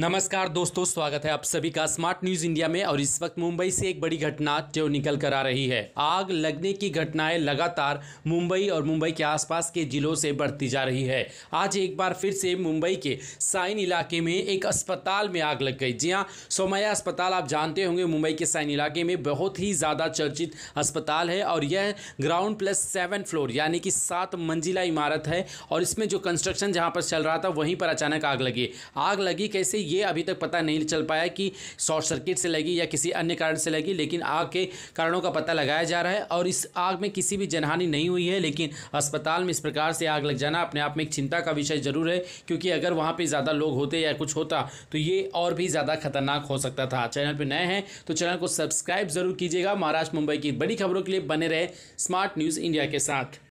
नमस्कार दोस्तों स्वागत है आप सभी का स्मार्ट न्यूज इंडिया में और इस वक्त मुंबई से एक बड़ी घटना जो निकल कर आ रही है आग लगने की घटनाएं लगातार मुंबई और मुंबई के आसपास के जिलों से बढ़ती जा रही है आज एक बार फिर से मुंबई के साइन इलाके में एक अस्पताल में आग लग गई जी हाँ सोमया अस्पताल आप जानते होंगे मुंबई के साइन इलाके में बहुत ही ज़्यादा चर्चित अस्पताल है और यह ग्राउंड प्लस सेवन फ्लोर यानी कि सात मंजिला इमारत है और इसमें जो कंस्ट्रक्शन जहाँ पर चल रहा था वहीं पर अचानक आग लगी आग लगी कैसे ये अभी तक पता नहीं चल पाया कि शॉर्ट सर्किट से लगी या किसी अन्य कारण से लगी लेकिन आग के कारणों का पता लगाया जा रहा है और इस आग में किसी भी जनहानि नहीं हुई है लेकिन अस्पताल में इस प्रकार से आग लग जाना अपने आप में एक चिंता का विषय ज़रूर है क्योंकि अगर वहाँ पर ज़्यादा लोग होते या कुछ होता तो ये और भी ज़्यादा खतरनाक हो सकता था चैनल पर नए हैं तो चैनल को सब्सक्राइब ज़रूर कीजिएगा महाराष्ट्र मुंबई की बड़ी खबरों के लिए बने रहे स्मार्ट न्यूज़ इंडिया के साथ